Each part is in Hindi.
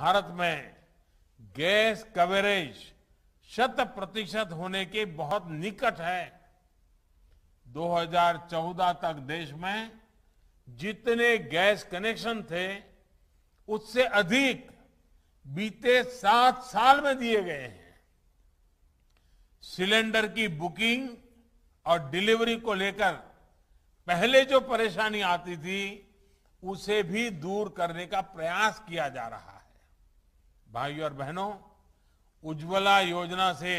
भारत में गैस कवरेज शत प्रतिशत होने के बहुत निकट है 2014 तक देश में जितने गैस कनेक्शन थे उससे अधिक बीते सात साल में दिए गए हैं सिलेंडर की बुकिंग और डिलीवरी को लेकर पहले जो परेशानी आती थी उसे भी दूर करने का प्रयास किया जा रहा है भाइयों और बहनों उज्ज्वला योजना से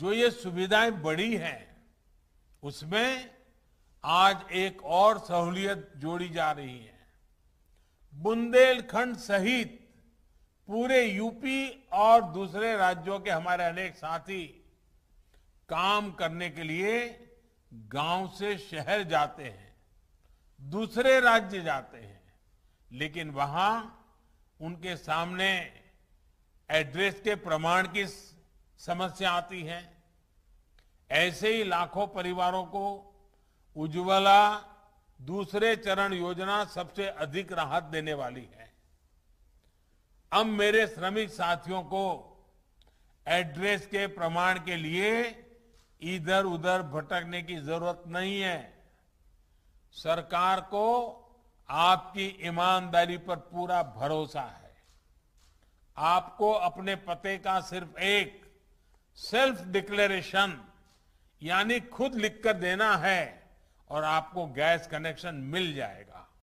जो ये सुविधाएं बढ़ी हैं उसमें आज एक और सहूलियत जोड़ी जा रही है बुंदेलखंड सहित पूरे यूपी और दूसरे राज्यों के हमारे अनेक साथी काम करने के लिए गांव से शहर जाते हैं दूसरे राज्य जाते हैं लेकिन वहां उनके सामने एड्रेस के प्रमाण की समस्या आती है ऐसे ही लाखों परिवारों को उज्ज्वला दूसरे चरण योजना सबसे अधिक राहत देने वाली है अब मेरे श्रमिक साथियों को एड्रेस के प्रमाण के लिए इधर उधर भटकने की जरूरत नहीं है सरकार को आपकी ईमानदारी पर पूरा भरोसा है आपको अपने पते का सिर्फ एक सेल्फ डिक्लेरेशन यानी खुद लिखकर देना है और आपको गैस कनेक्शन मिल जाएगा